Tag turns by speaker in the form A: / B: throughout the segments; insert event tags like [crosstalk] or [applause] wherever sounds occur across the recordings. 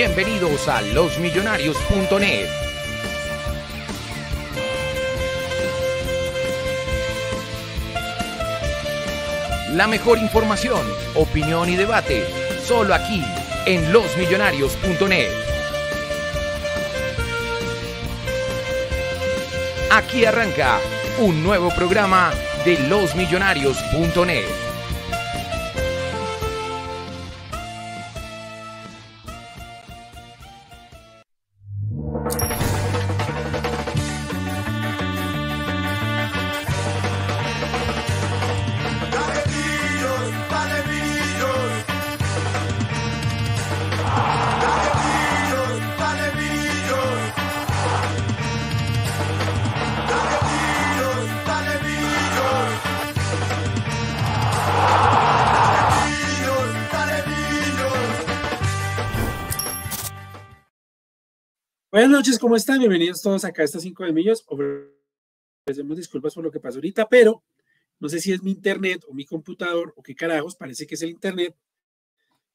A: Bienvenidos a losmillonarios.net. La mejor información, opinión y debate, solo aquí en losmillonarios.net. Aquí arranca un nuevo programa de losmillonarios.net.
B: noches, ¿cómo están? Bienvenidos todos acá a estas 5 de millos. Ofrecemos disculpas por lo que pasó ahorita, pero no sé si es mi internet o mi computador o qué carajos, parece que es el internet,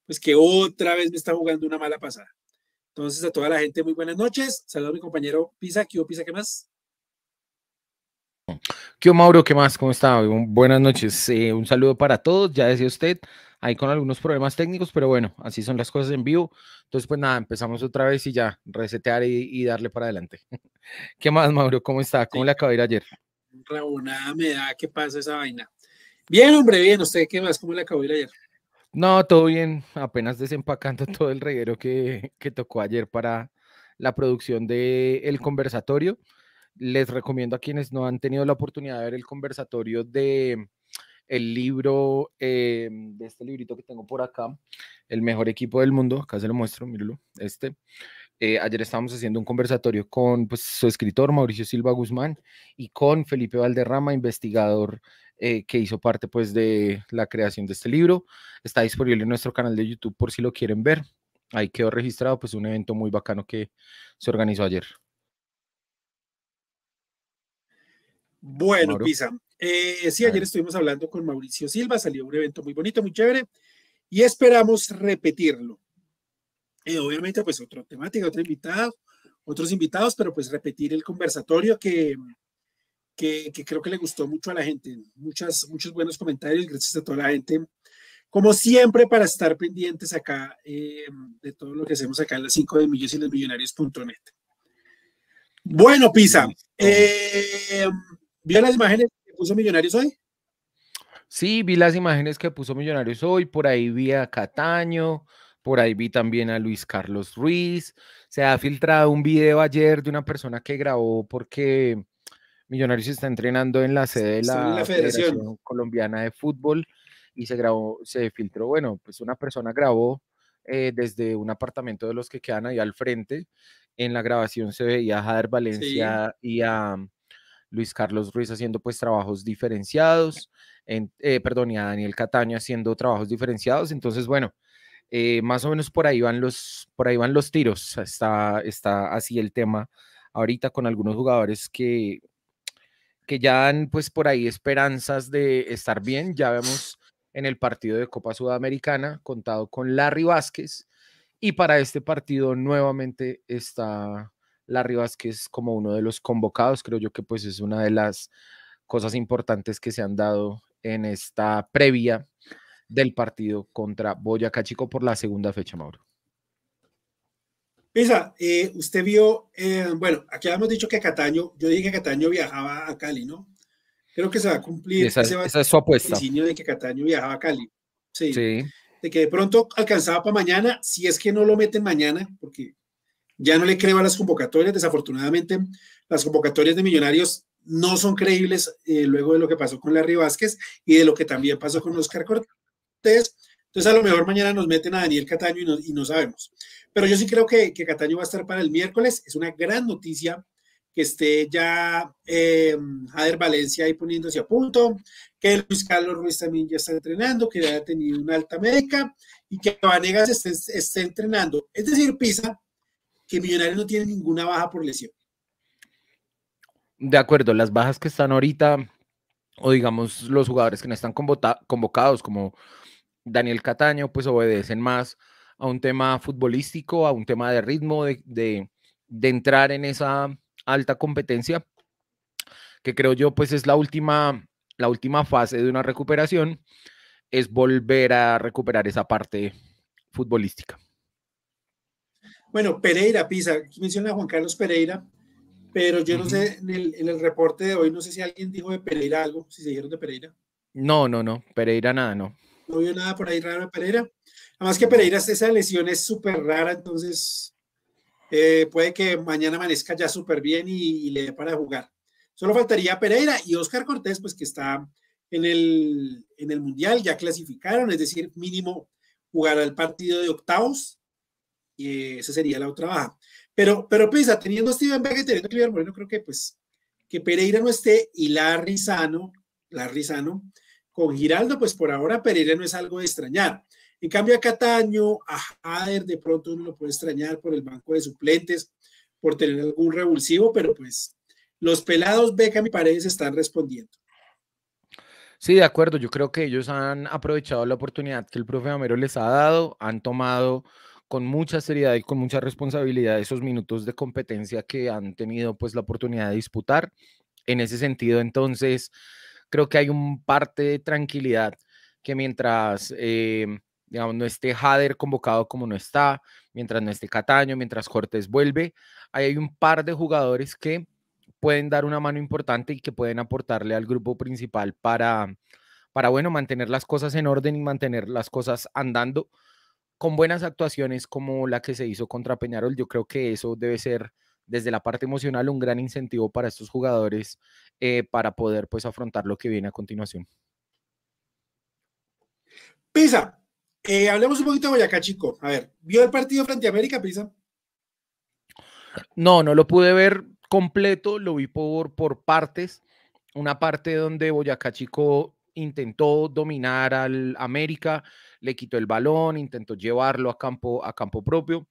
B: pues que otra vez me está jugando una mala pasada. Entonces, a toda la gente, muy buenas noches. Saludos a mi compañero Pisa. ¿Qué Pisa? ¿Qué más?
A: ¿Qué Mauro? ¿Qué más? ¿Cómo está? Buenas noches. Eh, un saludo para todos. Ya decía usted, ahí con algunos problemas técnicos, pero bueno, así son las cosas en vivo. Entonces, pues nada, empezamos otra vez y ya, resetear y, darle para adelante. [laughs] ¿Qué más, Mauro? ¿Cómo está? ¿Cómo le acabó ir ayer?
B: nada me da, ¿qué pasa esa vaina? Bien, hombre, bien. ¿Usted qué más? ¿Cómo le acabó ir ayer?
A: No, todo bien, apenas desempacando [laughs] todo el reguero que, que tocó ayer para la producción de El Conversatorio. Les recomiendo a quienes no han tenido la oportunidad de ver el conversatorio de el libro eh, de este librito que tengo por acá, El mejor equipo del mundo, acá se lo muestro, míralo, este. Eh, ayer estábamos haciendo un conversatorio con pues, su escritor Mauricio Silva Guzmán y con Felipe Valderrama, investigador eh, que hizo parte pues, de la creación de este libro. Está disponible en nuestro canal de YouTube por si lo quieren ver. Ahí quedó registrado pues, un evento muy bacano que se organizó ayer.
B: Bueno, Pisa, eh, sí, ah. ayer estuvimos hablando con Mauricio Silva, salió un evento muy bonito, muy chévere, y esperamos repetirlo. Eh, obviamente, pues otra temática, otro invitado, otros invitados, pero pues repetir el conversatorio que, que, creo que le gustó mucho a la gente. Muchas, muchos buenos comentarios, gracias a toda la gente. Como siempre, para estar pendientes acá eh, de todo lo que hacemos acá en las 5 de millones y los millonarios.net. Bueno, Pisa, eh, las imágenes puso Millonarios hoy?
A: Sí, vi las imágenes que puso Millonarios hoy, por ahí vi a Cataño, por ahí vi también a Luis Carlos Ruiz, se ha filtrado un video ayer de una persona que grabó porque Millonarios está entrenando en la sede de la, Federación. Colombiana de Fútbol y se grabó, se filtró, bueno, pues una persona grabó eh, desde un apartamento de los que quedan ahí al frente. En la grabación se veía a Jader Valencia y a Luis Carlos Ruiz haciendo pues trabajos diferenciados, eh, perdón, y a Daniel Cataño haciendo trabajos diferenciados. Entonces, bueno, eh, más o menos por ahí van los, por ahí van los tiros. Está, está así el tema ahorita con algunos jugadores que, que ya dan pues por ahí esperanzas de estar bien. Ya vemos en el partido de Copa Sudamericana contado con Larry Vázquez y para este partido nuevamente está Larry Vázquez como uno de los convocados. Creo yo que pues es una de las cosas importantes que se han dado en esta previa del partido contra Boyacá Chico por la segunda fecha, Mauro.
B: Pisa, eh, usted vio, eh, bueno, aquí habíamos dicho que Cataño, yo dije que Cataño viajaba a Cali, ¿no? Creo que se va a cumplir. Esa, ese es su apuesta. El de que Cataño viajaba a Cali. sí. De que de pronto alcanzaba para mañana, si es que no lo meten mañana, porque ya no le creo a las convocatorias, desafortunadamente las convocatorias de Millonarios no son creíbles eh, luego de lo que pasó con Larry Vázquez y de lo que también pasó con Oscar Cortés. Entonces a lo mejor mañana nos meten a Daniel Cataño y no, sabemos. Pero yo sí creo que, que, Cataño va a estar para el miércoles. Es una gran noticia que esté ya eh, Valencia ahí poniéndose a punto, que Luis Carlos Ruiz también ya está entrenando, que ya ha tenido una alta médica y que Vanegas esté, esté entrenando. Es decir, Pisa que Millonarios no tiene ninguna baja por lesión.
A: De acuerdo, las bajas que están ahorita, o digamos los jugadores que no están convocados, como Daniel Cataño, pues obedecen más a un tema futbolístico, a un tema de ritmo, de, entrar en esa alta competencia, que creo yo pues es la última, la última fase de una recuperación, es volver a recuperar esa parte futbolística.
B: Bueno, Pereira, Pisa, aquí menciona a Juan Carlos Pereira, pero yo no sé, en el, reporte de hoy, no sé si alguien dijo de Pereira algo, si se dijeron de Pereira.
A: No, no, no, Pereira nada, no.
B: No vio nada por ahí raro de Pereira. Además que Pereira, esa lesión es súper rara, entonces eh, puede que mañana amanezca ya súper bien y, le dé para jugar. Solo faltaría Pereira y Oscar Cortés, pues que está en el, en el Mundial, ya clasificaron, es decir, mínimo jugará el partido de octavos y eh, esa sería la otra baja. Pero, pero Pisa, teniendo a Steven Vega y teniendo a Cliver Moreno, creo que pues que Pereira no esté y Larry Sano, Larry Sano, con Giraldo, pues por ahora Pereira no es algo de extrañar. En cambio a Cataño, a Jader, de pronto uno lo puede extrañar por el banco de suplentes, por tener algún revulsivo, pero pues los pelados Beca y Paredes están respondiendo.
A: Sí, de acuerdo. Yo creo que ellos han aprovechado la oportunidad que el profe Amero les ha dado, han tomado con mucha seriedad y con mucha responsabilidad esos minutos de competencia que han tenido pues la oportunidad de disputar. En ese sentido, entonces, creo que hay un parte de tranquilidad que mientras, em, digamos, no esté Hader convocado como no está, mientras no esté Cataño, mientras Cortés vuelve, hay un par de jugadores que pueden dar una mano importante y que pueden aportarle al grupo principal para, para bueno, mantener las cosas en orden y mantener las cosas andando con buenas actuaciones como la que se hizo contra Peñarol, yo creo que eso debe ser desde la parte emocional un gran incentivo para estos jugadores eh, para poder pues afrontar lo que viene a continuación. Pisa, eh, hablemos un poquito de Boyacá, chico. A ver, ¿vio el partido frente a América, Pisa? No, no lo pude ver completo, lo vi por, por partes. Una parte donde Boyacá Chico intentó dominar al América, le quitó el balón, intentó llevarlo a campo, a campo propio,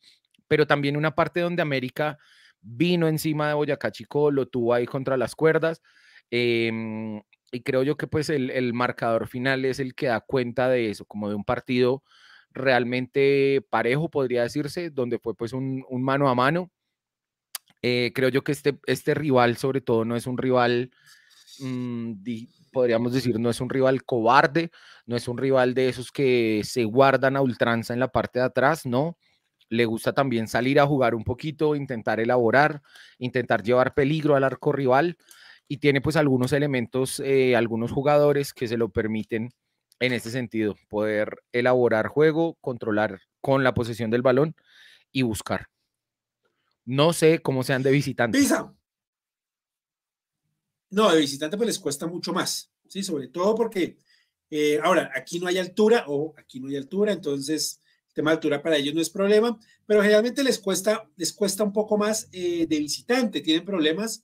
A: pero también una parte donde América vino encima de Boyacá Chico, lo tuvo ahí contra las cuerdas. Em, y creo yo que pues el, marcador final es el que da cuenta de eso, como de un partido realmente parejo, podría decirse, donde fue pues un, mano a mano. Eh, creo yo que este, este rival sobre todo no es un rival, mm, podríamos decir, no es un rival cobarde, no es un rival de esos que se guardan a ultranza en la parte de atrás, no. Le gusta también salir a jugar un poquito, intentar elaborar, intentar llevar peligro al arco rival y tiene pues algunos elementos, eh, algunos jugadores que se lo permiten en ese sentido, poder elaborar juego, controlar con la posesión del balón y buscar. No sé cómo sean de visitantes.
B: No, de visitante pues les cuesta mucho más, ¿sí? Sobre todo porque, eh, ahora, aquí no hay altura o aquí no hay altura, entonces el tema de altura para ellos no es problema, pero generalmente les cuesta, les cuesta un poco más eh, de visitante, tienen problemas,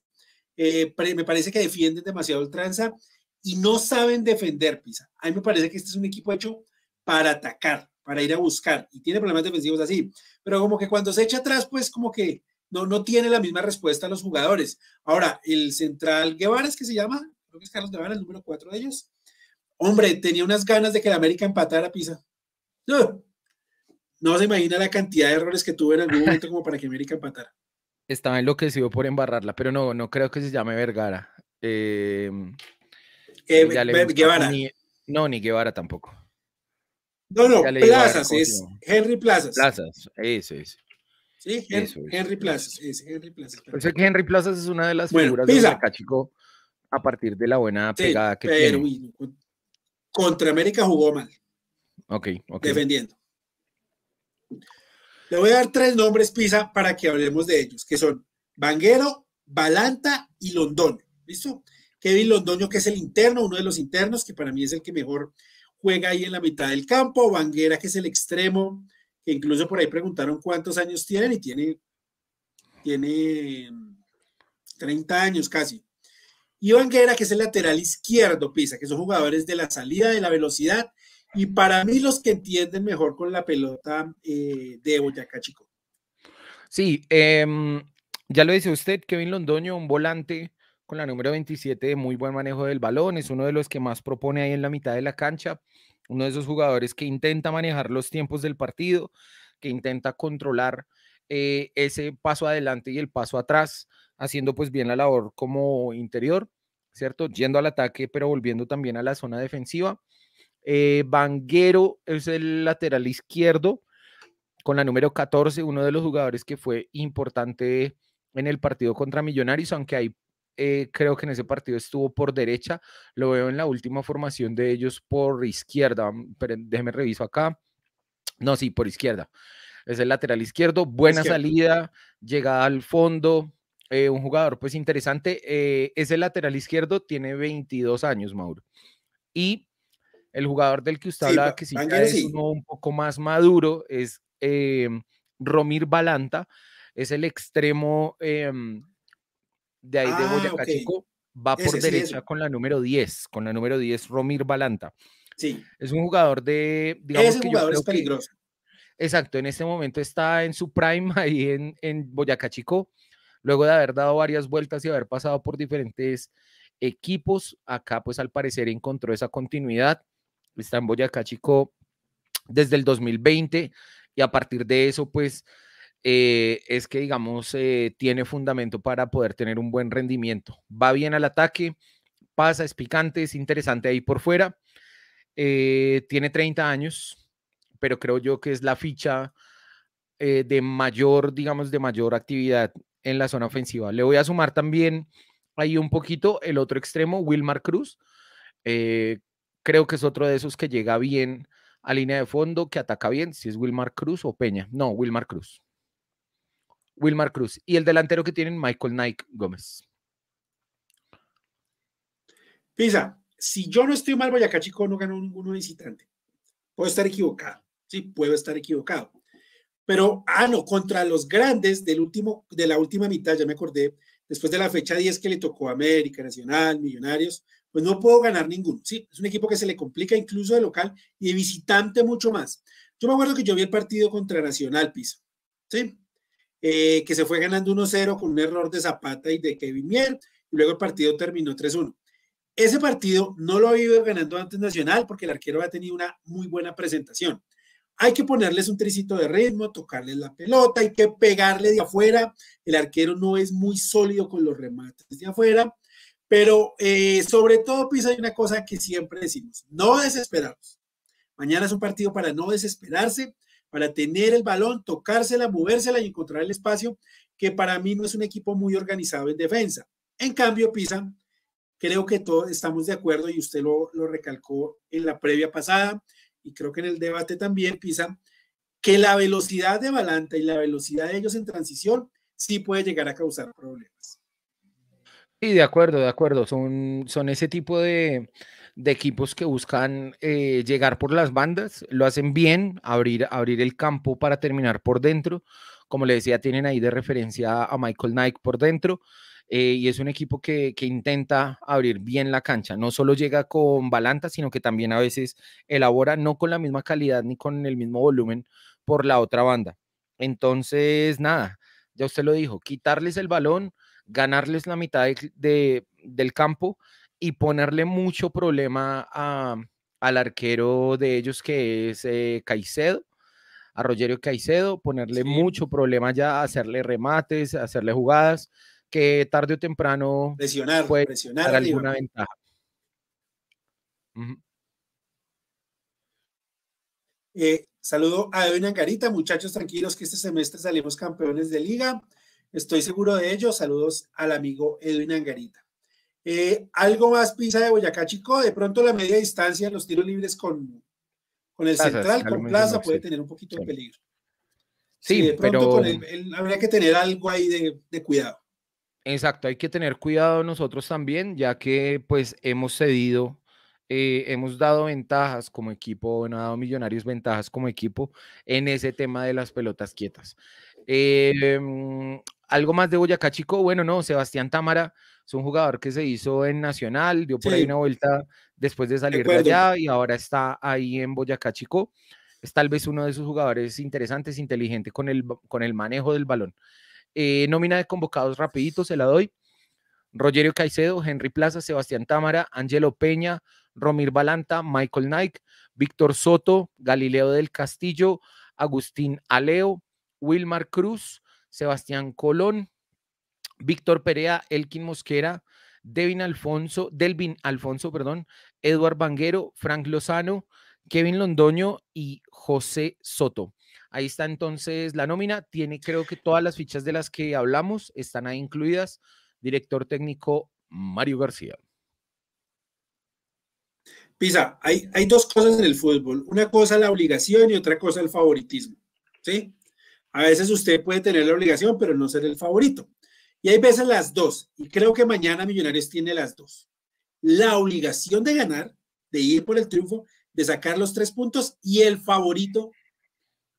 B: eh, me parece que defienden demasiado el tranza y no saben defender, Pisa. A mí me parece que este es un equipo hecho para atacar, para ir a buscar, y tiene problemas defensivos así, pero como que cuando se echa atrás, pues como que no, no tiene la misma respuesta a los jugadores. Ahora, el central Guevara, es que se llama, creo que es Carlos Guevara, el número cuatro de ellos. Hombre, tenía unas ganas de que la América empatara Pisa. No, no se imagina la cantidad de errores que tuve en algún momento como para que América empatara.
A: Estaba enloquecido por embarrarla, pero no, no creo que se llame Vergara. Eh, eh, Guevara. no, ni Guevara tampoco.
B: No, no, Plazas, es
A: Henry Plazas. Plazas, eso es.
B: Henry Plazas, es Henry Plazas.
A: Henry pues, es una de las figuras de Cachico a partir de la buena pegada que tiene.
B: contra América jugó mal. Ok, Defendiendo. Le voy a dar tres nombres, Pisa, para que hablemos de ellos, que son Banguero, Balanta y Londoño. ¿Listo? Kevin Londoño, que es el interno, uno de los internos, que para mí es el que mejor juega ahí en la mitad del campo. Vanguera, que es el extremo que incluso por ahí preguntaron cuántos años tiene y tiene, tiene 30 mm, años casi. Iván Guerra, que es el lateral izquierdo, Pisa, que son jugadores de la salida, de la velocidad, y para mí los que entienden mejor con la pelota eh, de Boyacá Chico.
A: Sí, em, ya lo dice usted, Kevin Londoño, un volante con la número 27 de muy buen manejo del balón, es uno de los que más propone ahí en la mitad de la cancha uno de esos jugadores que intenta manejar los tiempos del partido, que intenta controlar eh, ese paso adelante y el paso atrás, haciendo pues bien la labor como interior, ¿cierto? Yendo al ataque, pero volviendo también a la zona defensiva. Eh, Banguero es el lateral izquierdo con la número 14, uno de los jugadores que fue importante en el partido contra Millonarios, aunque hay eh, creo que en ese partido estuvo por derecha. Lo veo en la última formación de ellos por izquierda. Mm, pero déjeme reviso acá. No, sí, por izquierda. Es el lateral izquierdo. Buena salida, llegada al fondo. Eh, un jugador pues interesante. Eh, ese lateral izquierdo tiene 22 años, Mauro. Y el jugador del que usted habla, que sí es uno un poco más maduro, es em, Romir Balanta. Es el extremo em, de ahí de ah, Boyacá Chico, va por derecha con la número 10, con la número 10 Romir Balanta. Sí. Es un jugador de, digamos jugador es peligroso. exacto, en este momento está en su prime ahí en, en Boyacá Chico, luego de haber dado varias vueltas y haber pasado por diferentes equipos, acá pues al parecer encontró esa continuidad, está en Boyacá Chico desde el 2020 y a partir de eso pues eh, es que, digamos, eh, tiene fundamento para poder tener un buen rendimiento. Va bien al ataque, pasa, es picante, es interesante ahí por fuera. Eh, tiene 30 años, pero creo yo que es la ficha de mayor, digamos, de mayor actividad en la zona ofensiva. Le voy a sumar también ahí un poquito el otro extremo, Wilmar Cruz. creo que es otro de esos que llega bien a línea de fondo, que ataca bien, si es Wilmar Cruz o Peña. No, Wilmar Cruz. Wilmar Cruz. Y el delantero que tienen, Michael Nike Gómez.
B: Pisa, si yo no estoy mal, Boyacá Chico no ganó ninguno visitante. Puedo estar equivocado, sí, puedo estar equivocado. Pero, ah, no, contra los grandes del último, de la última mitad, ya me acordé, después de la fecha 10 que le tocó América, Nacional, Millonarios, pues no puedo ganar ninguno, sí, es un equipo que se le complica incluso de local y de visitante mucho más. Yo me acuerdo que yo vi el partido contra Nacional, Pisa, sí, eh, que se fue ganando 1-0 con un error de Zapata y de Kevin Mier, y luego el partido terminó 3-1. Ese partido no lo ha ido ganando antes Nacional porque el arquero ha tenido una muy buena presentación. Hay que ponerles un tricito de ritmo, tocarles la pelota, hay que pegarle de afuera. El arquero no es muy sólido con los remates de afuera, pero eh, sobre todo, Pisa, hay una cosa que siempre decimos, no desesperarnos. Mañana es un partido para no desesperarse, para tener el balón, tocársela, movérsela y encontrar el espacio, que para mí no es un equipo muy organizado en defensa. En cambio, Pisa, creo que todos estamos de acuerdo y usted lo, recalcó en la previa pasada y creo que en el debate también, Pisa, que la velocidad de Balanta y la velocidad de ellos en transición sí puede llegar a causar problemas.
A: Sí, de acuerdo, de acuerdo. Son, son ese tipo de, de equipos que buscan eh, llegar por las bandas, lo hacen bien, abrir, abrir el campo para terminar por dentro. Como le decía, tienen ahí de referencia a Michael Nike por dentro. Eh, y es un equipo que, intenta abrir bien la cancha. No solo llega con balanta, sino que también a veces elabora no con la misma calidad ni con el mismo volumen por la otra banda. Entonces, nada, ya usted lo dijo, quitarles el balón, ganarles la mitad del campo y ponerle mucho problema al arquero de ellos que es eh, Caicedo, a Rogerio Caicedo, ponerle mucho problema ya, hacerle remates, hacerle jugadas que tarde o temprano presionar, puede presionar alguna ventaja.
B: Eh, saludo a Edwin Angarita. muchachos tranquilos que este semestre salimos campeones de liga. Estoy seguro de ello. Saludos al amigo Edwin Angarita. Eh, algo más pisa de Boyacá Chico, de pronto la media distancia, los tiros libres con, con el central, con Plaza, puede tener un poquito de peligro.
A: Sí, pronto pero... Con el,
B: habría que tener algo ahí de, cuidado.
A: Exacto, hay que tener cuidado nosotros también, ya que pues hemos cedido eh, hemos dado ventajas como equipo, bueno, ha dado Millonarios ventajas como equipo en ese tema de las pelotas quietas. Em, algo más de Boyacá Chico, bueno, no, Sebastián Támara es un jugador que se hizo en Nacional, dio por ahí una vuelta después de salir de allá y ahora está ahí en Boyacá Chico. Es tal vez uno de sus jugadores interesantes, inteligente con el, con el manejo del balón. Eh, nómina de convocados rapidito, se la doy. Rogerio Caicedo, Henry Plaza, Sebastián Támara, Angelo Peña, Romir Balanta, Michael Nike Víctor Soto, Galileo del Castillo, Agustín Aleo, Wilmar Cruz, Sebastián Colón, Víctor Perea, Elkin Mosquera, Devin Alfonso, Delvin Alfonso, perdón, Eduard Banguero, Frank Lozano, Kevin Londoño y José Soto. Ahí está entonces la nómina. Tiene creo que todas las fichas de las que hablamos están ahí incluidas. Director técnico Mario García.
B: Pisa, hay, hay dos cosas en el fútbol. Una cosa la obligación y otra cosa el favoritismo. ¿sí? A veces usted puede tener la obligación, pero no ser el favorito. Y hay veces las dos, y creo que mañana Millonarios tiene las dos. La obligación de ganar, de ir por el triunfo, de sacar los tres puntos y el favorito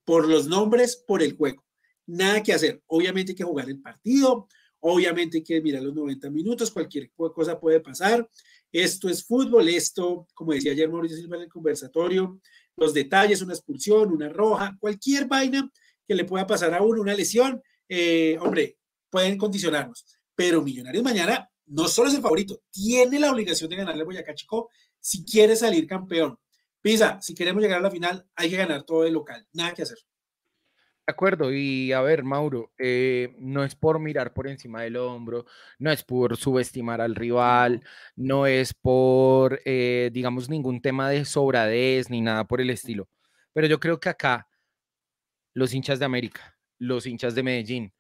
B: por los nombres, por el juego. Nada que hacer. Obviamente hay que jugar el partido, obviamente hay que mirar los 90 minutos, cualquier cosa puede pasar. Esto es fútbol, esto, como decía ayer Mauricio Silva en el conversatorio, los detalles, una expulsión, una roja, cualquier vaina que le pueda pasar a uno, una lesión. Eh, hombre, pueden condicionarnos. Pero Millonarios mañana no solo es el favorito, tiene la obligación de ganarle a Boyacá Chico si quiere salir campeón. Pisa, si queremos llegar a la final, hay que ganar todo el local, nada que hacer.
A: De acuerdo, y a ver, Mauro, eh, no es por mirar por encima del hombro, no es por subestimar al rival, no es por, eh, digamos, ningún tema de sobradez ni nada por el estilo. Pero yo creo que acá los hinchas de América, los hinchas de Medellín,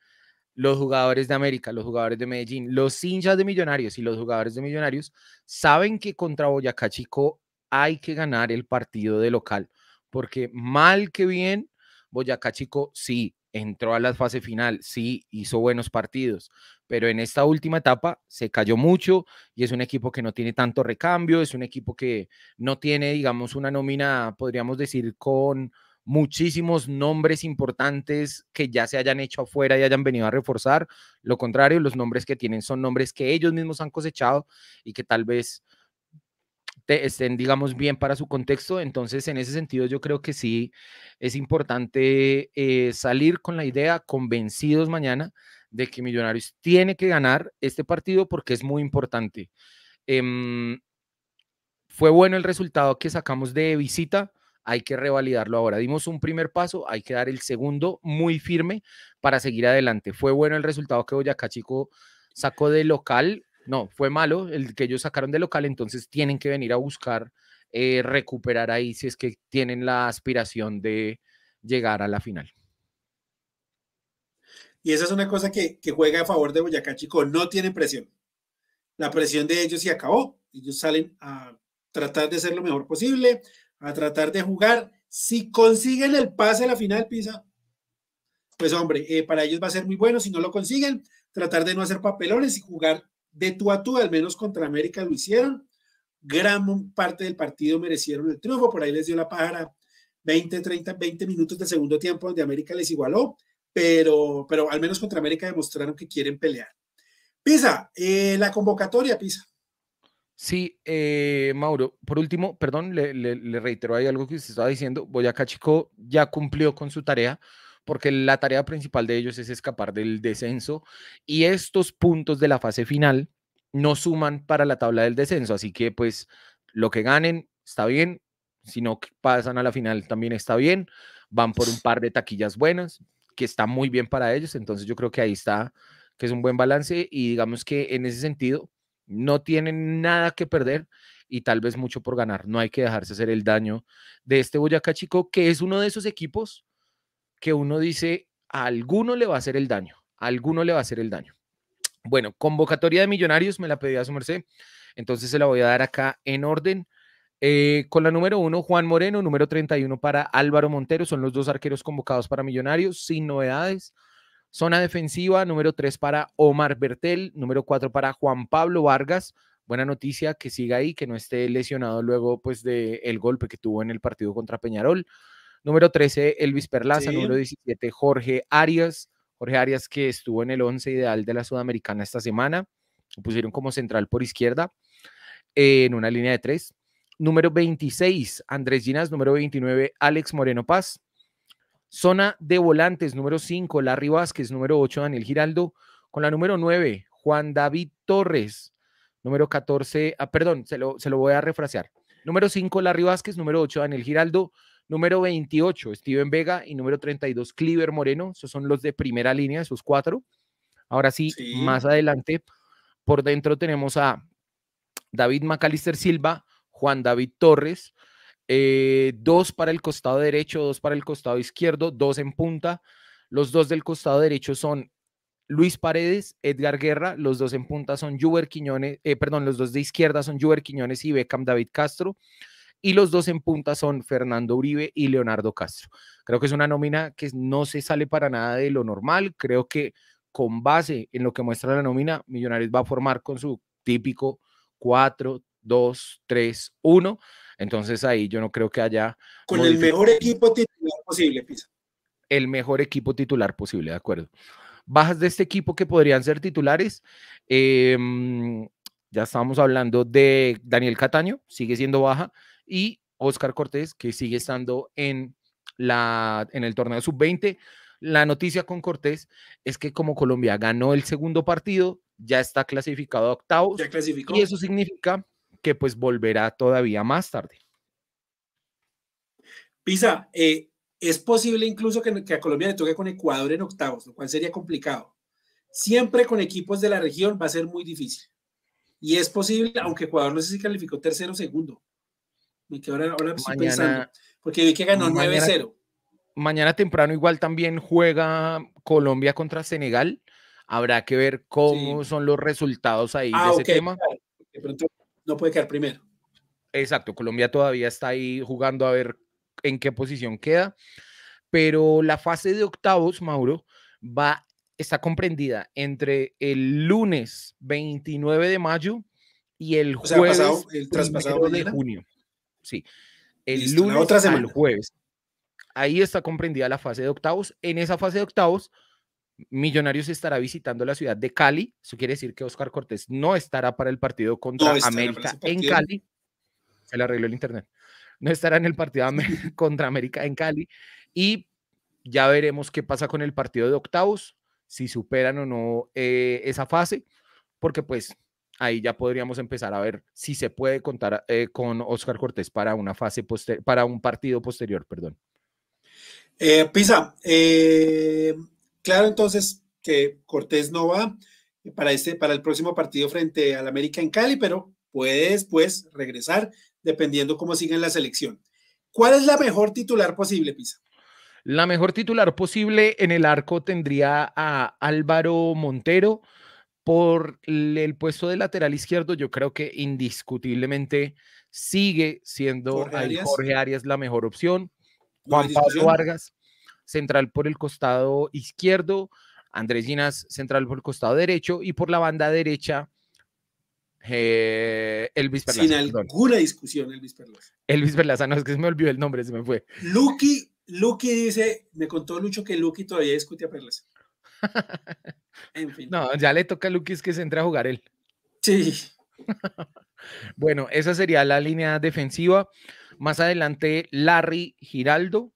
A: los jugadores de América, los jugadores de Medellín, los hinchas de Millonarios y los jugadores de Millonarios saben que contra Boyacá Chico hay que ganar el partido de local, porque mal que bien, Boyacá Chico sí entró a la fase final, sí hizo buenos partidos, pero en esta última etapa se cayó mucho y es un equipo que no tiene tanto recambio, es un equipo que no tiene, digamos, una nómina, podríamos decir, con muchísimos nombres importantes que ya se hayan hecho afuera y hayan venido a reforzar. Lo contrario, los nombres que tienen son nombres que ellos mismos han cosechado y que tal vez estén, digamos, bien para su contexto. Entonces, en ese sentido, yo creo que sí es importante eh, salir con la idea convencidos mañana de que Millonarios tiene que ganar este partido porque es muy importante. Em, fue bueno el resultado que sacamos de visita hay que revalidarlo ahora. Dimos un primer paso, hay que dar el segundo muy firme para seguir adelante. Fue bueno el resultado que Boyacá Chico sacó de local, no, fue malo el que ellos sacaron de local, entonces tienen que venir a buscar eh, recuperar ahí si es que tienen la aspiración de llegar a la final.
B: Y esa es una cosa que, juega a favor de Boyacá Chico, no tienen presión. La presión de ellos se acabó, ellos salen a tratar de ser lo mejor posible, a tratar de jugar. Si consiguen el pase a la final, Pisa, pues hombre, eh, para ellos va a ser muy bueno. Si no lo consiguen, tratar de no hacer papelones y jugar de tú a tú, al menos contra América lo hicieron. Gran parte del partido merecieron el triunfo, por ahí les dio la pájara 20, 30, 20 minutos del segundo tiempo donde América les igualó, pero, pero al menos contra América demostraron que quieren pelear. Pisa, eh, la convocatoria, Pisa. Sí,
A: eh, Mauro, por último, perdón, le, reitero ahí algo que se estaba diciendo, Boyacá Chico ya cumplió con su tarea, porque la tarea principal de ellos es escapar del descenso y estos puntos de la fase final no suman para la tabla del descenso, así que pues lo que ganen está bien, si no pasan a la final también está bien, van por un par de taquillas buenas, que está muy bien para ellos, entonces yo creo que ahí está, que es un buen balance y digamos que en ese sentido no tienen nada que perder y tal vez mucho por ganar. No hay que dejarse hacer el daño de este Boyacá Chico, que es uno de esos equipos que uno dice, a alguno le va a hacer el daño, a alguno le va a hacer el daño. Bueno, convocatoria de millonarios, me la pedía a su merced, entonces se la voy a dar acá en orden. Eh, con la número uno, Juan Moreno, número 31 para Álvaro Montero, son los dos arqueros convocados para Millonarios, sin novedades. Zona defensiva, número 3 para Omar Bertel, número 4 para Juan Pablo Vargas. Buena noticia que siga ahí, que no esté lesionado luego pues de el golpe que tuvo en el partido contra Peñarol. Número 13, Elvis Perlaza, número 17, Jorge Arias. Jorge Arias que estuvo en el 11 ideal de la Sudamericana esta semana. Lo pusieron como central por izquierda eh, en una línea de tres. Número 26, Andrés Ginas. Número 29, Alex Moreno Paz. Zona de volantes, número 5, Larry Vázquez, número 8, Daniel Giraldo, con la número 9, Juan David Torres, número 14, ah, perdón, se lo, voy a refrasear. Número 5, Larry Vázquez, número 8, Daniel Giraldo, número 28, Steven Vega y número 32, Cliver Moreno, esos son los de primera línea, esos cuatro. Ahora sí, sí. más adelante, por dentro tenemos a David McAllister Silva, Juan David Torres, eh, dos para el costado derecho, dos para el costado izquierdo, dos en punta. Los dos del costado derecho son Luis Paredes, Edgar Guerra, los dos en punta son Juber Quiñones, eh, perdón, los dos de izquierda son Juber Quiñones y Beckham David Castro. Y los dos en punta son Fernando Uribe y Leonardo Castro. Creo que es una nómina que no se sale para nada de lo normal. Creo que con base en lo que muestra la nómina, Millonarios va a formar con su típico 4, 2, 3, 1. Entonces ahí yo no creo que haya... Con el mejor equipo titular posible, Pisa. El mejor equipo titular posible, de acuerdo. Bajas de este equipo que podrían ser titulares. Em, ya estamos hablando de Daniel Cataño, sigue siendo baja, y Oscar Cortés, que sigue estando en, la, en el torneo sub-20. La noticia con Cortés es que como Colombia ganó el segundo partido, ya está clasificado a octavos. Ya clasificó. Y eso significa que pues volverá todavía más tarde.
B: Pisa, eh, es posible incluso que, a Colombia le toque con Ecuador en octavos, lo cual sería complicado. Siempre con equipos de la región va a ser muy difícil. Y es posible, aunque Ecuador no sé si calificó tercero o segundo. Me quedo ahora, pensando, porque vi que ganó 9-0.
A: Mañana temprano igual también juega Colombia contra Senegal. Habrá que ver cómo son los resultados ahí de ah, ese tema.
B: De pronto no puede quedar primero.
A: Exacto, Colombia todavía está ahí jugando a ver en qué posición queda, pero la fase de octavos, Mauro, va, está comprendida entre el lunes 29 de mayo y el jueves pasado, el traspasado de junio. Sí,
B: el lunes otra semana.
A: jueves. Ahí está comprendida la fase de octavos. En esa fase de octavos Millonarios estará visitando la ciudad de Cali. Eso quiere decir que Oscar Cortés no estará para el partido contra América en Cali. Se le arregló el internet. No estará en el partido [laughs] [laughs] contra América en Cali. Y ya veremos qué pasa con el partido de octavos, si superan o no eh, esa fase, porque pues ahí ya podríamos empezar a ver si se puede contar eh, con Oscar Cortés para una fase para un partido posterior, perdón.
B: Eh, Pisa, Claro, entonces que Cortés no va para, este, para el próximo partido frente al América en Cali, pero puede después regresar dependiendo cómo siga en la selección. ¿Cuál es la mejor titular posible, Pisa?
A: La mejor titular posible en el arco tendría a Álvaro Montero por el puesto de lateral izquierdo. Yo creo que indiscutiblemente sigue siendo Jorge Arias la mejor opción.
B: Juan Pablo Vargas
A: central por el costado izquierdo, Andrés Ginas central por el costado derecho y por la banda derecha eh, Elvis Perlaza. Sin alguna
B: discusión, Elvis Perlaza.
A: Elvis Perlaza, no, es que se me olvidó el nombre, se me fue.
B: Lucky, Lucky dice, me contó Lucho que Lucky todavía discute a Perlaza. [laughs] en fin.
A: No, ya le toca a Lucky, es que se entre a jugar él. Sí. [laughs] bueno, esa sería la línea defensiva. Más adelante, Larry Giraldo,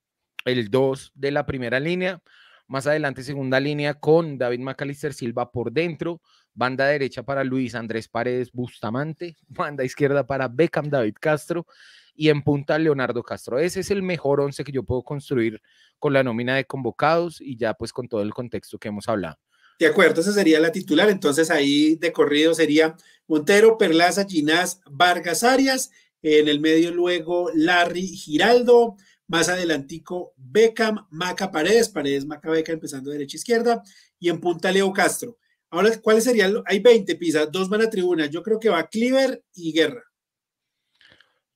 A: el 2 de la primera línea. Más adelante, segunda línea con David McAllister Silva por dentro. Banda derecha para Luis Andrés Paredes Bustamante. [laughs] Banda izquierda para Beckham David Castro. Y en punta Leonardo Castro. Ese es el mejor once que yo puedo construir con la nómina de convocados y ya pues con todo el contexto que hemos hablado.
B: De acuerdo, esa sería la titular. Entonces ahí de corrido sería Montero, Perlaza, Ginás, Vargas Arias. En el medio luego Larry Giraldo, más adelantico, Beckham, Maca Paredes, Paredes, Maca Beca, empezando derecha izquierda, y en punta Leo Castro. Ahora, ¿cuáles serían? Hay 20 pisas, dos van a tribuna. Yo creo que va Cliver y Guerra.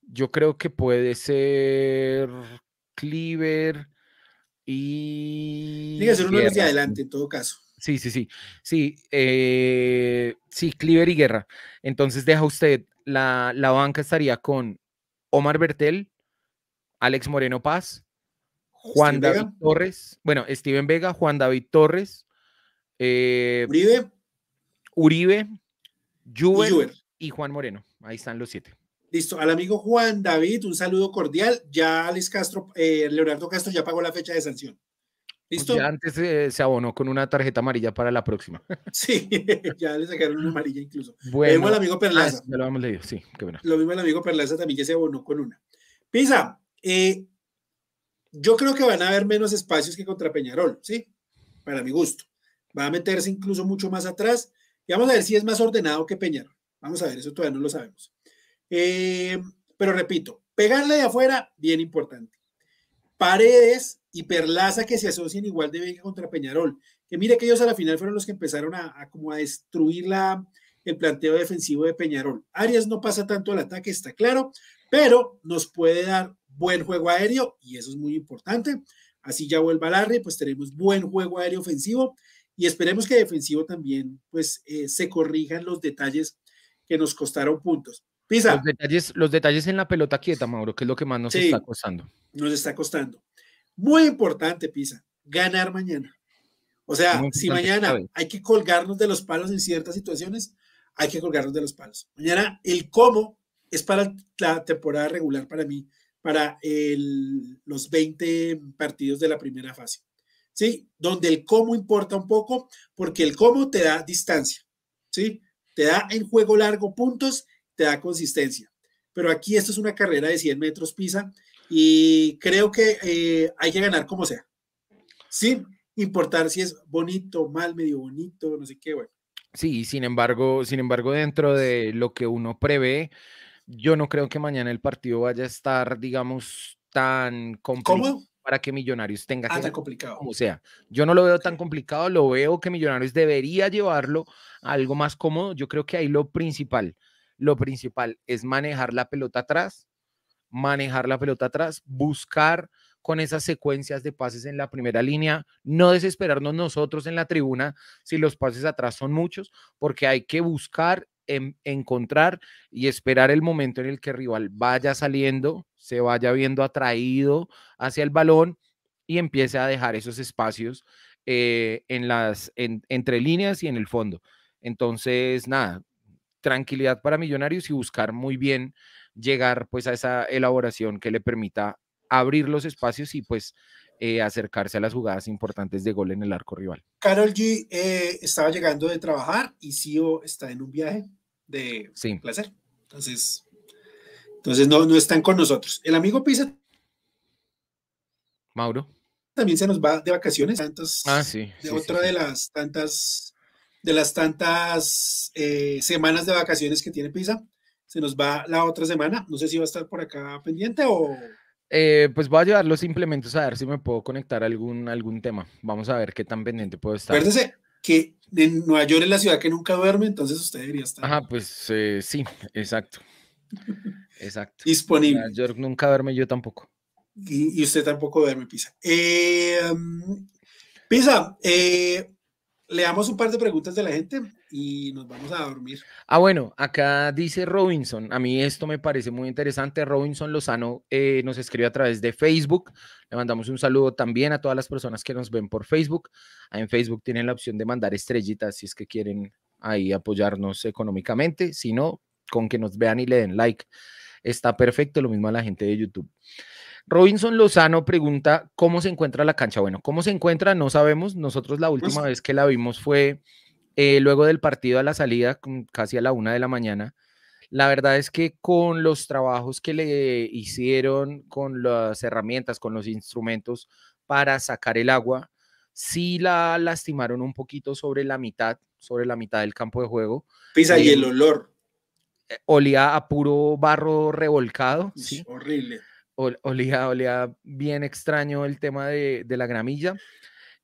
A: Yo creo que puede ser Cliver y. Tiene que ser uno hacia adelante, en todo caso. Sí, sí, sí. Sí, eh, sí, y Guerra. Entonces deja usted, la, la banca estaría con Omar Bertel, Alex Moreno Paz,
B: Juan David
A: Torres, bueno, Steven Vega, Juan David Torres, eh, Uribe, Uribe, Juve,
B: y Juan Moreno.
A: Ahí están los siete.
B: Listo, al amigo Juan David, un saludo cordial. Ya Alex Castro, eh, Leonardo Castro ya pagó la fecha de sanción.
A: ¿Listo? Ya antes eh, se abonó con una tarjeta amarilla para la próxima.
B: [laughs] Sí, [laughs] ya le sacaron una amarilla incluso. Bueno, lo mismo al amigo Perlaza. Ah,
A: lo sí, qué bueno.
B: Lo mismo el amigo Perlaza también ya se abonó con una. Pisa, eh, yo creo que van a haber menos espacios que contra Peñarol, ¿sí? Para mi gusto. Va a meterse incluso mucho más atrás y vamos a ver si es más ordenado que Peñarol. Vamos a ver, eso todavía no lo sabemos. Eh, pero repito, pegarle de afuera, bien importante. Paredes y Perlaza que se asocian igual de bien contra Peñarol. Que mire que ellos a la final fueron los que empezaron a, como a destruir el planteo defensivo de Peñarol. Arias no pasa tanto al ataque, está claro, pero nos puede dar buen juego aéreo y eso es muy importante. Así ya vuelva Larry, pues tenemos buen juego aéreo ofensivo y esperemos que defensivo también pues eh, se corrijan los detalles que nos costaron puntos. Pisa. Los detalles,
A: los detalles en la pelota quieta, Mauro, que es lo que más nos está costando.
B: Nos está costando. Muy importante, Pisa, ganar mañana. O sea, si mañana hay que colgarnos de los palos en ciertas situaciones, hay que colgarnos de los palos. Mañana el cómo es para la temporada regular para mí para los 20 partidos de la primera fase. ¿Sí? Donde el cómo importa un poco, porque el cómo te da distancia, ¿sí? Te da en juego largo puntos, te da consistencia. Pero aquí esto es una carrera de 100 metros pisa y creo que eh, hay que ganar como sea, sin importar si es bonito, mal, medio bonito, no sé qué, bueno.
A: Sí, sin embargo, sin embargo, dentro de lo que uno prevé, yo no creo que mañana el partido vaya a estar, digamos, tan complicado para que Millonarios tenga que... Ah, complicado. O sea, yo no lo veo tan complicado, lo veo que Millonarios debería llevarlo a algo más cómodo. Yo creo que ahí lo principal, lo principal es manejar la pelota atrás, manejar la pelota atrás, buscar con esas secuencias de pases en la primera línea, no desesperarnos nosotros en la tribuna si los pases atrás son muchos, porque hay que buscar en, encontrar y esperar el momento en el que el rival vaya saliendo, se vaya viendo atraído hacia el balón y empiece a dejar esos espacios eh, en las entre líneas y en el fondo. Entonces, nada, tranquilidad para Millonarios y buscar muy bien llegar pues a esa elaboración que le permita abrir los espacios y pues eh, acercarse a las jugadas importantes de gol en el arco rival.
B: Carol G eh, estaba llegando de trabajar y Sio está en un viaje de placer. Entonces, entonces no, no están con nosotros. El amigo Pisa. Mauro. También se nos va de vacaciones. ah, sí. de otra de las tantas de las tantas eh, semanas de vacaciones que tiene Pisa. Se nos va la otra semana. No sé si va a estar por acá pendiente o
A: eh, pues voy a llevar los implementos a ver si me puedo conectar a algún, algún tema. Vamos a ver qué tan pendiente puedo estar. Acuérdese
B: que en Nueva York es la ciudad que nunca duerme, entonces usted debería estar. Ajá,
A: pues eh, sí, exacto.
B: [laughs]
A: Exacto. Disponible. Nueva York nunca duerme, yo tampoco.
B: Y, usted tampoco duerme, eh, mm, Pisa. Eh, le damos un par de preguntas de la gente y nos vamos a dormir.
A: Ah, bueno, acá dice Robinson, a mí esto me parece muy interesante. Robinson Lozano eh, nos escribe a través de Facebook. Le mandamos un saludo también a todas las personas que nos ven por Facebook. en Facebook tienen la opción de mandar estrellitas si es que quieren ahí apoyarnos económicamente. Si no, con que nos vean y le den like. Está perfecto, lo mismo a la gente de YouTube. Robinson Lozano pregunta cómo se encuentra la cancha. Bueno, cómo se encuentra no sabemos. Nosotros la pues última vez que la vimos fue eh, luego del partido a la salida, casi a la una de la mañana. La verdad es que con los trabajos que le hicieron, con las herramientas, con los instrumentos para sacar el agua, sí la lastimaron un poquito sobre la mitad, sobre la mitad del campo de juego. Pisa y eh, el olor. Eh, olía a puro barro revolcado. ¿sí? Horrible. Olía, olía bien extraño el tema de, de la gramilla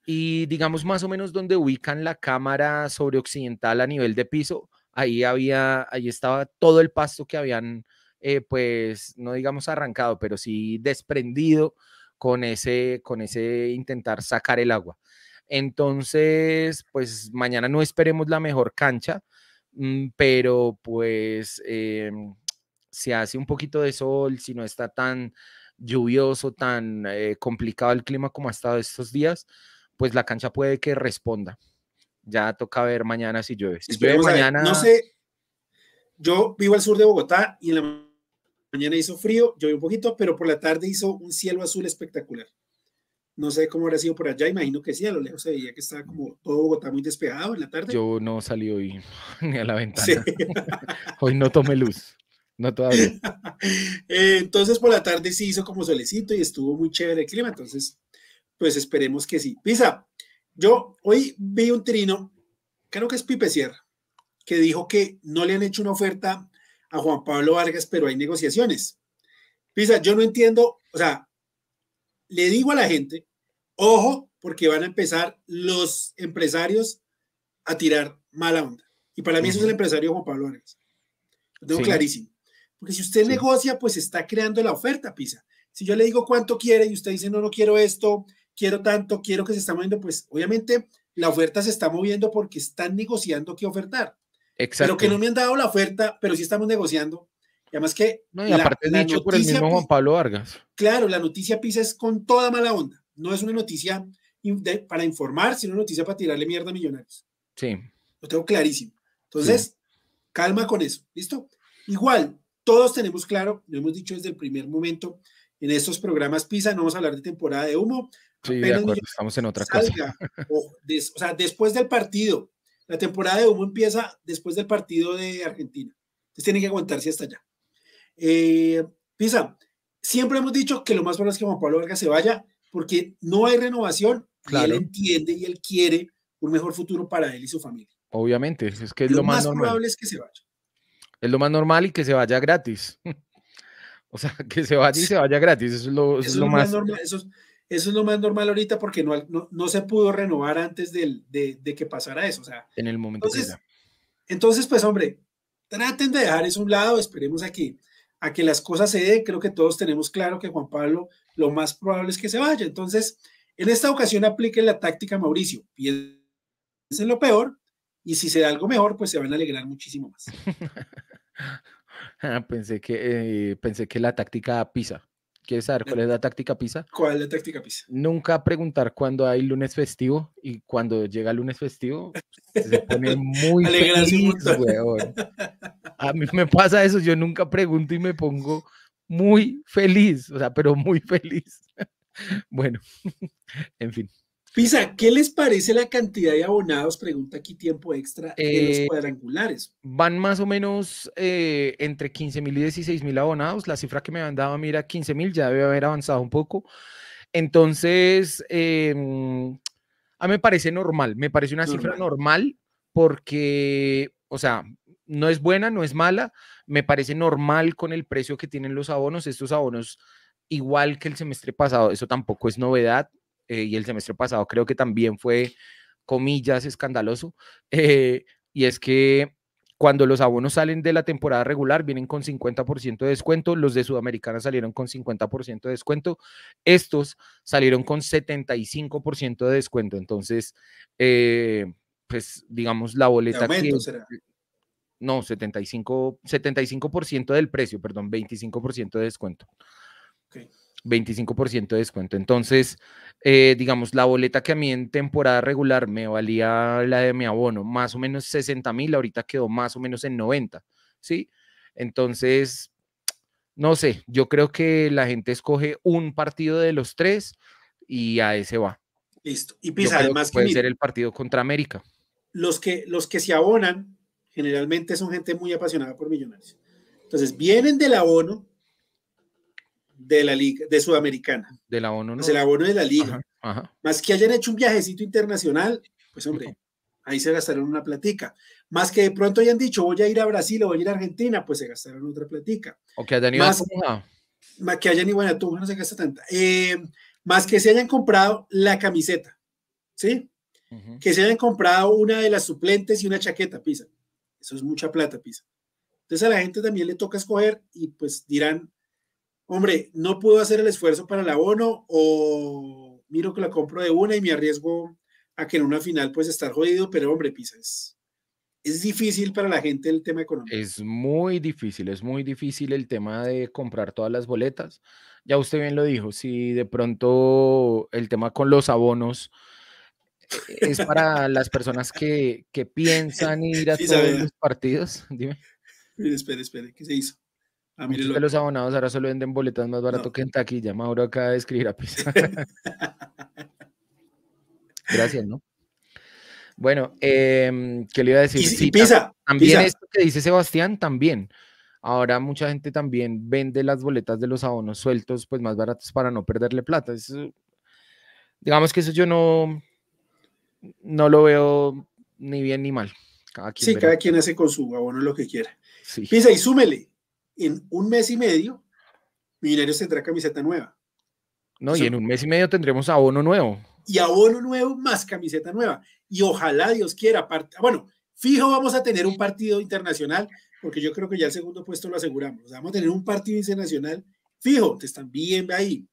A: y digamos más o menos donde ubican la cámara sobre occidental a nivel de piso, ahí había, ahí estaba todo el pasto que habían, eh, pues no digamos arrancado, pero sí desprendido con ese, con ese intentar sacar el agua. Entonces, pues mañana no esperemos la mejor cancha, mm, pero pues eh, em, si hace un poquito de sol, si no está tan lluvioso, tan eh, complicado el clima como ha estado estos días, pues la cancha puede que responda. Ya toca ver mañana si llueve. Si llueve mañana... no
B: sé, yo vivo al sur de Bogotá y en la mañana hizo frío, llovió un poquito, pero por la tarde hizo un cielo azul espectacular. No sé cómo habrá sido por allá, imagino que sí, a lo lejos se veía que estaba como todo Bogotá muy despejado en la tarde.
A: Yo no salí hoy [laughs] ni a la ventana. [laughs] hoy no tomé luz, no todavía. [laughs]
B: Eh, entonces por la tarde sí hizo como solecito y estuvo muy chévere el clima, entonces pues esperemos que sí. Pisa, yo hoy vi un trino, creo que es Pipe Sierra, que dijo que no le han hecho una oferta a Juan Pablo Vargas, pero hay negociaciones. Pisa, yo no entiendo, o sea, le digo a la gente, ojo, porque van a empezar los empresarios a tirar mala onda. Y para mí es el empresario Juan Pablo Vargas. Lo tengo clarísimo. Porque si usted negocia, pues está creando la oferta, Pisa. Si yo le digo cuánto quiere y usted dice, no, no quiero esto, quiero tanto, quiero que se está moviendo, pues obviamente la oferta se está moviendo porque están negociando qué ofertar.
A: Exacto. Pero que no
B: me han dado la oferta, pero sí estamos negociando. Y además que... No, y aparte la, dicho por el mismo Juan
A: Pablo Vargas.
B: Claro, la noticia PISA es con toda mala onda. No es una noticia para informar, sino una noticia para tirarle mierda a millonarios. Sí. Lo tengo clarísimo. Entonces, calma con eso. ¿Listo? Igual, todos tenemos claro, lo hemos dicho desde el primer momento, en estos programas PISA no vamos a hablar de temporada de humo, Sí, de acuerdo,
A: estamos en otra cosa.
B: o, sea, después del partido, la temporada de humo empieza después del partido de Argentina. Entonces tienen que aguantarse hasta allá. Eh, Pisa, siempre hemos dicho que lo más bueno es que Juan Pablo Vargas se vaya porque no hay renovación. Y él entiende y él quiere un mejor futuro para él y su familia.
A: Obviamente, es que es lo, más, normal. probable es que se vaya. Es lo más normal y que se vaya gratis. [laughs] o sea, que se vaya y se vaya gratis. es lo, es lo más,
B: normal. Eso es lo más normal ahorita porque no, no, se pudo renovar antes de, que pasara eso. O sea, en el momento. Entonces, entonces, pues hombre, traten de dejar eso a un lado, esperemos aquí a que las cosas se den. Creo que todos tenemos claro que Juan Pablo lo más probable es que se vaya. Entonces, en esta ocasión apliquen la táctica Mauricio. Piensen lo peor y si se da algo mejor, pues se van a alegrar muchísimo más. [laughs]
A: Ah, pensé, que, eh, pensé que la táctica pisa. ¿Quieres saber cuál es la táctica PISA?
B: ¿Cuál es la táctica PISA?
A: Nunca preguntar cuándo hay lunes festivo y cuando llega lunes festivo se pone muy [laughs] feliz, [laughs] A mí me pasa eso, yo nunca pregunto y me pongo muy feliz, o sea, pero muy feliz. [laughs] Bueno, en fin.
B: Pisa, ¿qué les parece la cantidad de abonados? Pregunta aquí tiempo extra en los eh, cuadrangulares.
A: Van más o menos eh, entre 15.000 mil y 16 mil abonados. La cifra que me han dado, mira, 15 mil, ya debe haber avanzado un poco. Entonces, em, a mí me parece normal, me parece una cifra normal porque, o sea, no es buena, no es mala, me parece normal con el precio que tienen los abonos, estos abonos igual que el semestre pasado, eso tampoco es novedad, eh, y el semestre pasado creo que también fue, comillas, escandaloso, [laughs] eh, y es que cuando los abonos salen de la temporada regular, vienen con 50% de descuento. Los de Sudamericana salieron con 50% de descuento. Estos salieron con 75% de descuento. Entonces, eh, pues digamos, la boleta. será? No, 75, 75% del precio, perdón, 25% de descuento. Okay. 25% de descuento. Entonces, eh, digamos, la boleta que a mí en temporada regular me valía la de mi abono, más o menos 60 mil, ahorita quedó más o menos en 90, ¿sí? Entonces, no sé, yo creo que la gente escoge un partido de los tres y a ese va.
B: Listo. Y Pisa, además que puede ser
A: el partido contra América.
B: Los que, los que se abonan generalmente son gente muy apasionada por millonarios. Entonces, vienen del abono, de la liga, de Sudamericana. la ONU, ¿no? Se el abono de la liga. Más que hayan hecho un viajecito internacional, pues hombre, ahí se gastaron una platica. Más que de pronto hayan dicho, voy a ir a Brasil o voy a ir a Argentina, pues se gastaron otra platica.
A: O que más,
B: Más que hayan ido bueno, no se gasta tanta. Eh, más que se hayan comprado la camiseta, ¿sí? Que se hayan comprado una de las suplentes y una chaqueta, Pisa. Eso es mucha plata, Pisa. Entonces a la gente también le toca escoger y pues dirán, hombre, no puedo hacer el esfuerzo para el abono o miro que la compro de una y me arriesgo a que en una final pues estar jodido, pero hombre, Pisa, es, difícil para la gente el tema económico.
A: Es muy difícil, es muy difícil el tema de comprar todas las boletas. Ya usted bien lo dijo, si de pronto el tema con los abonos es para [laughs] las personas que, que piensan ir a todos los partidos, [laughs] dime.
B: Espere, espere, ¿qué se hizo? Ah, los
A: abonados ahora solo venden boletas más barato que en taquilla. Mauro acaba de escribir a Pisa [laughs] Gracias, ¿no? Bueno, em, ¿qué le iba a decir? sí, también esto que dice Sebastián, también. Ahora mucha gente también vende las boletas de los abonos sueltos, pues más baratos para no perderle plata. digamos que eso yo no, no lo veo ni bien ni mal. Cada quien sí, cada
B: quien hace con su abono lo que quiera. Pisa y súmele en un mes y medio, Millonarios tendrá camiseta nueva. No, y en
A: un mes y medio tendremos abono nuevo.
B: Y abono nuevo más camiseta nueva. Y ojalá Dios quiera, bueno, fijo vamos a tener un partido internacional, porque yo creo que ya el segundo puesto lo aseguramos. vamos a tener un partido internacional fijo, te están bien ahí.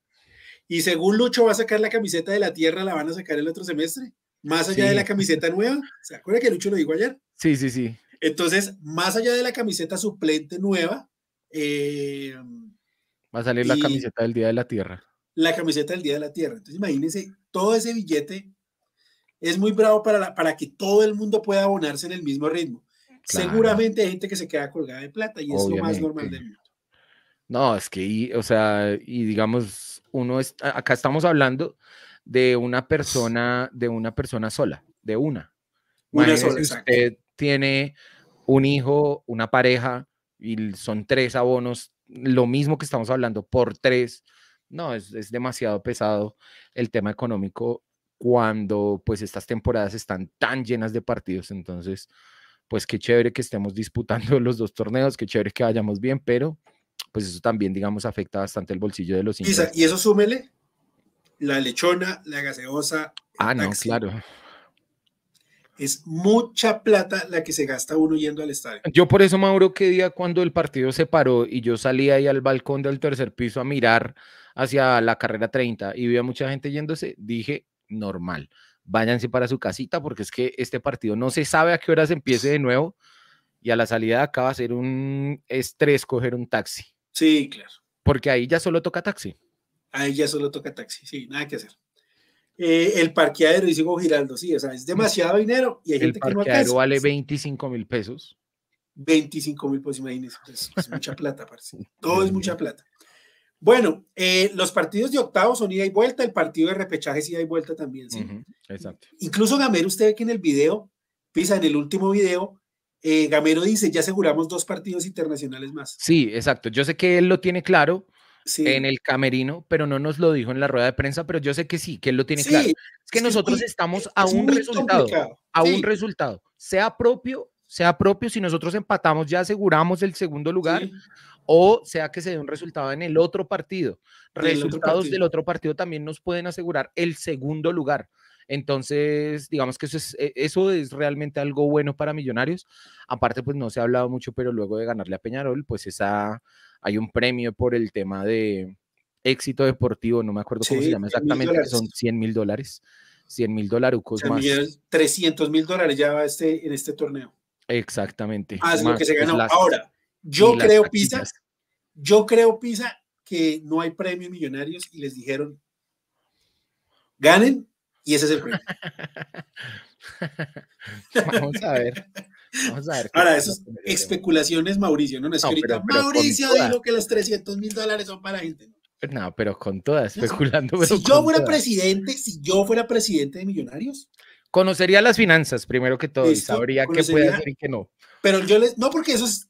B: Y según Lucho va a sacar la camiseta de la tierra, la van a sacar el otro semestre, más allá de la camiseta nueva. ¿Se acuerda que Lucho lo dijo ayer?
A: Sí, sí, sí.
B: Entonces, más allá de la camiseta suplente nueva, Em,
A: Va a salir la camiseta del Día de la Tierra.
B: La camiseta del Día de la Tierra. Entonces imagínense, todo ese billete es muy bravo para, para que todo el mundo pueda abonarse en el mismo ritmo. Seguramente hay gente que se queda colgada de plata y es lo más normal del mundo.
A: No, es que, o sea, y digamos, uno es, acá estamos hablando de una persona, de una persona sola, de una. Una tiene un hijo, una pareja, y son tres abonos, lo mismo que estamos hablando por tres. No, es, es demasiado pesado el tema económico cuando pues estas temporadas están tan llenas de partidos. Entonces, pues qué chévere que estemos disputando [laughs] los dos torneos, qué chévere que vayamos bien, pero pues eso también, digamos, afecta bastante el bolsillo de los Y
B: eso súmele la lechona, la gaseosa.
A: Ah, no, claro.
B: Es mucha plata la que se gasta uno yendo al estadio.
A: Yo por eso, Mauro, que día cuando el partido se paró y yo salí ahí al balcón del tercer piso a mirar hacia la carrera 30 y vi a mucha gente yéndose, dije, normal, váyanse para su casita porque es que este partido no se sabe a qué hora se empiece de nuevo y a la salida acaba a ser un estrés coger un taxi. Sí, claro. Porque ahí ya solo toca taxi.
B: Ahí ya solo toca taxi, sí, nada que hacer. Eh, el parqueadero y sigo giraldo sí, o sea, es demasiado dinero y el parqueadero
A: vale 25
B: mil pesos. 25 mil, pues imagínense, es, [laughs] mucha plata, parce. Todo es mucha plata. Bueno, eh, los partidos de octavo son ida y vuelta, el partido de repechaje es ida y vuelta también, sí. exacto. Incluso Gamero, usted ve que en el video, pisa en el último video, eh, Gamero dice, ya aseguramos dos partidos internacionales más.
A: Sí, exacto. Yo sé que él lo tiene claro, en el camerino, pero no nos lo dijo en la rueda de prensa, pero yo sé que sí, que él lo tiene claro. Es que nosotros estamos a un resultado, a un resultado, sea propio, sea propio, si nosotros empatamos ya aseguramos el segundo lugar, o sea que se dé un resultado en el otro partido. Resultados del otro partido también nos pueden asegurar el segundo lugar. Entonces, digamos que eso es, e, eso es realmente algo bueno para Millonarios. Aparte, pues no se ha hablado mucho, pero luego de ganarle a Peñarol, pues esa, hay un premio por el tema de éxito deportivo, no me acuerdo cómo se llama exactamente, que son 100 mil dólares. 100 mil dólares,
B: 300 mil dólares ya este, en este torneo.
A: Exactamente. Ah, pues, Ahora, yo creo, Pisa,
B: yo creo, Pisa, que no hay premio millonarios y les dijeron, ganen y ese es el problema. [laughs] Vamos a ver. Vamos a ver. Ahora, esas especulaciones, Mauricio, no, es Mauricio dijo que los 300 mil dólares son para gente.
A: No, pero con todas especulando. si yo fuera
B: presidente, si yo fuera presidente de Millonarios.
A: Conocería las finanzas primero que todo y sabría qué puede hacer y
B: qué no. Pero yo les, no porque eso es,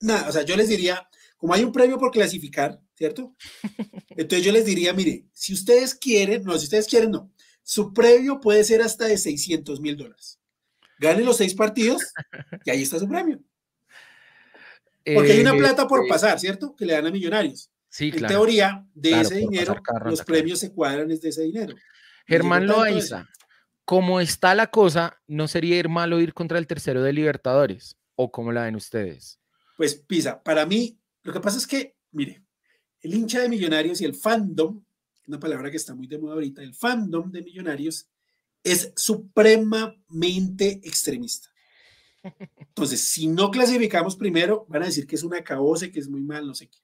B: nada, o sea, yo les diría, como hay un premio por clasificar, ¿cierto? [laughs] Entonces yo les diría, mire, si ustedes quieren, no, si ustedes quieren, no. Su premio puede ser hasta de 600 mil dólares. Gane los seis partidos y ahí está su premio. Porque hay una eh, plata por eh, pasar, ¿cierto? Que le dan a millonarios. Sí, en teoría, de ese dinero, los premios se cuadran desde ese dinero.
A: Germán Loaiza, como está la cosa, ¿no sería ir malo ir contra el tercero de Libertadores? ¿O cómo la ven ustedes?
B: Pues Pisa, para mí, lo que pasa es que, mire, el hincha de Millonarios y el fandom una palabra que está muy de moda ahorita, el fandom de Millonarios es supremamente extremista. Entonces, si no clasificamos primero, van a decir que es una caose, que es muy mal, no sé qué.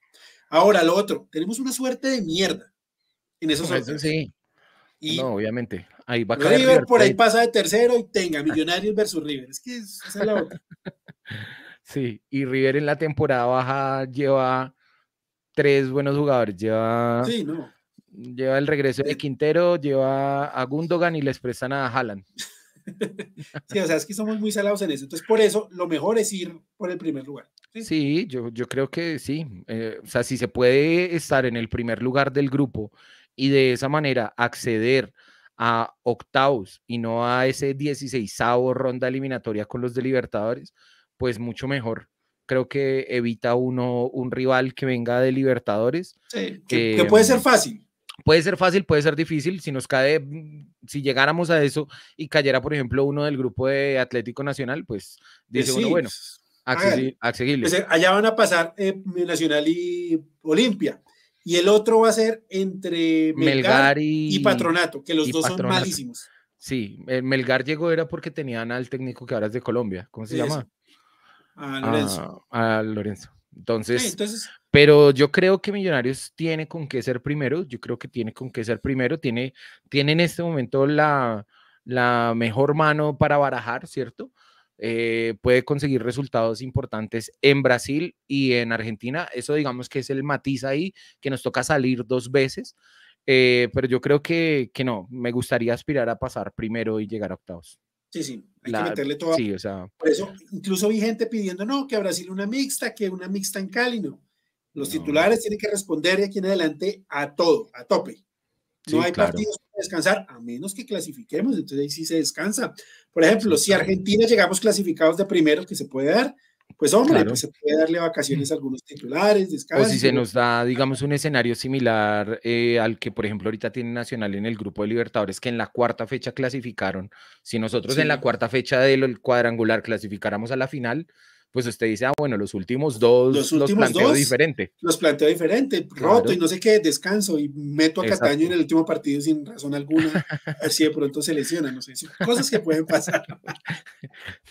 B: Ahora, lo otro, tenemos una suerte de mierda en esos años. Sí. Y no,
A: obviamente. Ahí va a River, River por ahí pasa de tercero y
B: tenga Millonarios versus River. Es que esa es la otra. [laughs]
A: Sí, y River en la temporada baja lleva tres buenos jugadores. Lleva. Sí, no. Lleva el regreso de Quintero, lleva a Gundogan y le expresan a Haaland. [laughs]
B: Sí, o sea, es que somos muy salados en eso. Entonces, por eso, lo mejor es ir por el primer lugar.
A: Sí, yo, yo creo que sí. Eh, o sea, si se puede estar en el primer lugar del grupo y de esa manera acceder a octavos y no a ese 16 ronda eliminatoria con los de Libertadores, pues mucho mejor. Creo que evita uno un rival que venga de Libertadores. Sí, que eh, puede ser fácil. Puede ser fácil, puede ser difícil. Si nos cae, mm, si llegáramos a eso y cayera, por ejemplo, uno del grupo de Atlético Nacional, pues eh, dice uno, bueno, accesible.
B: allá van a pasar eh, Nacional y Olimpia. Y el otro va a ser entre Melgar, y, Patronato, que los dos son malísimos.
A: Sí, eh, Melgar llegó era porque tenían al técnico que ahora es de Colombia. ¿Cómo se llama?
B: A ah, Lorenzo.
A: a Lorenzo. Entonces, pero yo creo que Millonarios tiene con qué ser primero, yo creo que tiene con qué ser primero, tiene, tiene en este momento la, mejor mano para barajar, ¿cierto? Eh, puede conseguir resultados importantes en Brasil y en Argentina. Eso digamos que es el matiz ahí, que nos toca salir dos veces, eh, pero yo creo que no, me gustaría aspirar a pasar primero y llegar a octavos.
B: Sí, sí, hay que meterle todo. Por eso, incluso vi gente pidiendo, no, que a Brasil una mixta, que una mixta en Cali, no. Los titulares tienen que responder de aquí en adelante a todo, a tope. No hay partidos para descansar, a menos que clasifiquemos, entonces ahí sí se descansa. Por ejemplo, si Argentina llegamos clasificados de primeros que se puede dar, pues hombre, pues se puede darle vacaciones a algunos titulares, O si se nos
A: da, digamos, un escenario similar eh, al que, por ejemplo, ahorita tiene Nacional en el grupo de Libertadores, que en la cuarta fecha clasificaron. Si nosotros en la cuarta fecha del cuadrangular clasificáramos a la final, pues usted dice, ah, bueno, los últimos dos los, últimos planteo diferente.
B: Los planteo diferente, roto y no sé qué, descanso y meto a Castaño Cataño en el último partido sin razón alguna, así de pronto se lesiona, no sé, cosas que pueden pasar. [laughs]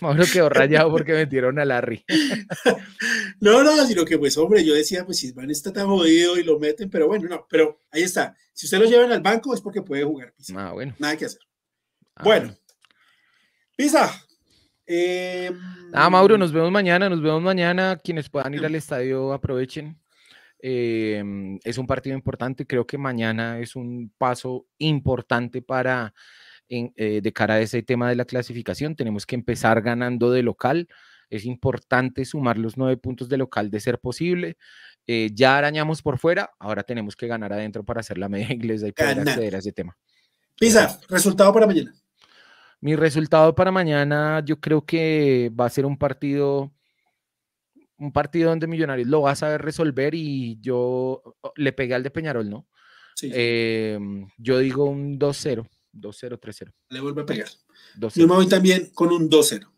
A: Mauro quedó rayado porque metieron a Larry.
B: [laughs] no, no, sino que pues hombre, yo decía, pues si Van está tan jodido y lo meten, pero bueno, no, pero ahí está. Si usted lo llevan al banco es porque puede jugar. Pisa. Ah, bueno. Nada que hacer. Ah, bueno. Pisa,
A: Em, ah, Mauro, nos vemos mañana, nos vemos mañana. Quienes puedan ir al [clears throat] estadio, aprovechen. Em, es un partido importante, creo que mañana es un paso importante para eh, de cara a ese tema de la clasificación. Tenemos que empezar ganando de local. Es importante sumar los nueve puntos de local de ser posible. Eh, ya arañamos por fuera, ahora tenemos que ganar adentro para hacer la media [laughs] inglesa y poder acceder a ese tema.
B: Pisa, resultado para mañana.
A: Mi resultado para mañana, yo creo que va a ser un partido, un partido donde Millonarios lo va a saber resolver y yo le pegué al de Peñarol, ¿no? Sí. Eh, yo digo un 2-0,
B: 2-0, 3-0. Le vuelve a pegar. Yo me voy también con un 2-0.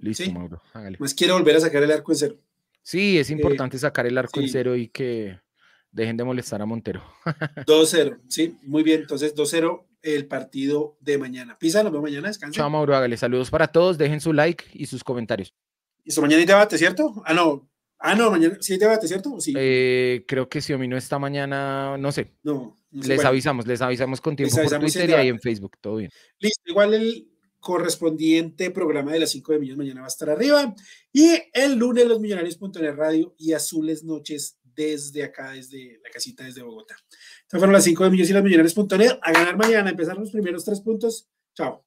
B: Listo, Mauro. Hágale. Pues quiero volver a sacar el arco en cero.
A: Sí, es eh, importante sacar el arco en cero y que dejen de molestar a Montero.
B: 2-0, [laughs] sí, muy bien. Entonces, 2-0 el partido de mañana. Pisa, nos vemos mañana, descansen. Chao, Mauro,
A: hágale saludos para todos, dejen su like y sus comentarios.
B: Y su mañana hay debate, ¿cierto? Ah, no. Ah, no, mañana sí hay debate, ¿cierto? Sí. Eh,
A: creo que si no esta mañana, no sé. No. les avisamos, les avisamos con tiempo por Twitter y en Facebook, todo bien.
B: Listo, igual el correspondiente programa de las 5 de millones mañana va a estar arriba. Y el lunes los millonarios.net radio y azules noches desde acá, desde la casita, desde Bogotá. Estas fueron las 5 de millones y las millonarias.net. A ganar mañana, empezar los primeros tres puntos. Chao.